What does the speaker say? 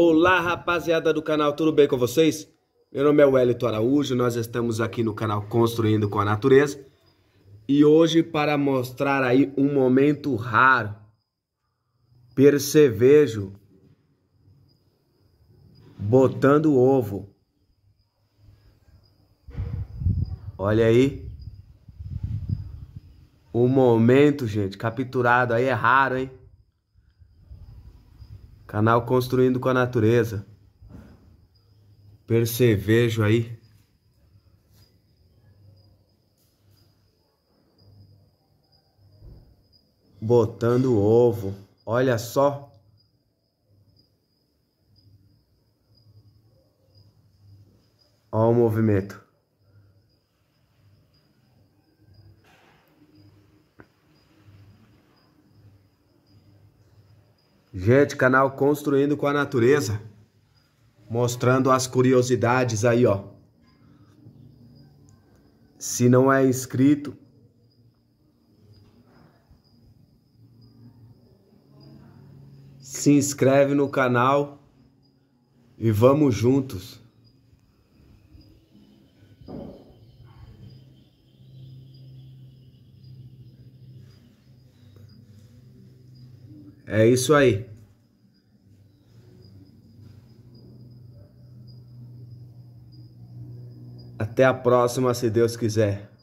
Olá, rapaziada do canal, tudo bem com vocês? Meu nome é Wellington Araújo, nós estamos aqui no canal Construindo com a Natureza e hoje para mostrar aí um momento raro, percevejo, botando ovo. Olha aí. O momento, gente, capturado aí é raro, hein? Canal Construindo com a Natureza. Percevejo aí. Botando ovo. Olha só. Olha o movimento. Gente, canal Construindo com a Natureza. Mostrando as curiosidades aí, ó. Se não é inscrito... Se inscreve no canal e vamos juntos. É isso aí. Até a próxima, se Deus quiser.